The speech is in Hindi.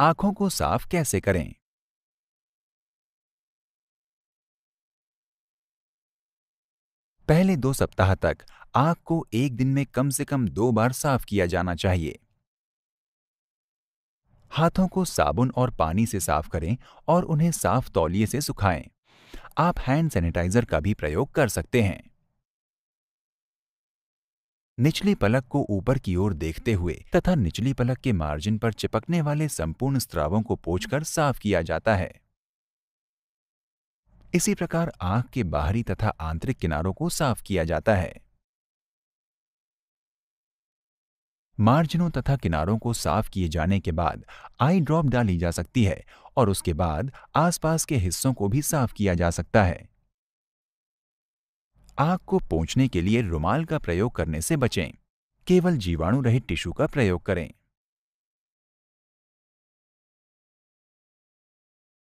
आंखों को साफ कैसे करें पहले दो सप्ताह तक आंख को एक दिन में कम से कम दो बार साफ किया जाना चाहिए हाथों को साबुन और पानी से साफ करें और उन्हें साफ तौलिए से सुखाएं। आप हैंड सैनिटाइजर का भी प्रयोग कर सकते हैं निचली पलक को ऊपर की ओर देखते हुए तथा निचली पलक के मार्जिन पर चिपकने वाले संपूर्ण स्त्रावों को पोंछकर साफ किया जाता है इसी प्रकार आंख के बाहरी तथा आंतरिक किनारों को साफ किया जाता है मार्जिनों तथा किनारों को साफ किए जाने के बाद आई ड्रॉप डाली जा सकती है और उसके बाद आसपास के हिस्सों को भी साफ किया जा सकता है आग को पहुंचने के लिए रुमाल का प्रयोग करने से बचें केवल जीवाणु रहित टिश्यू का प्रयोग करें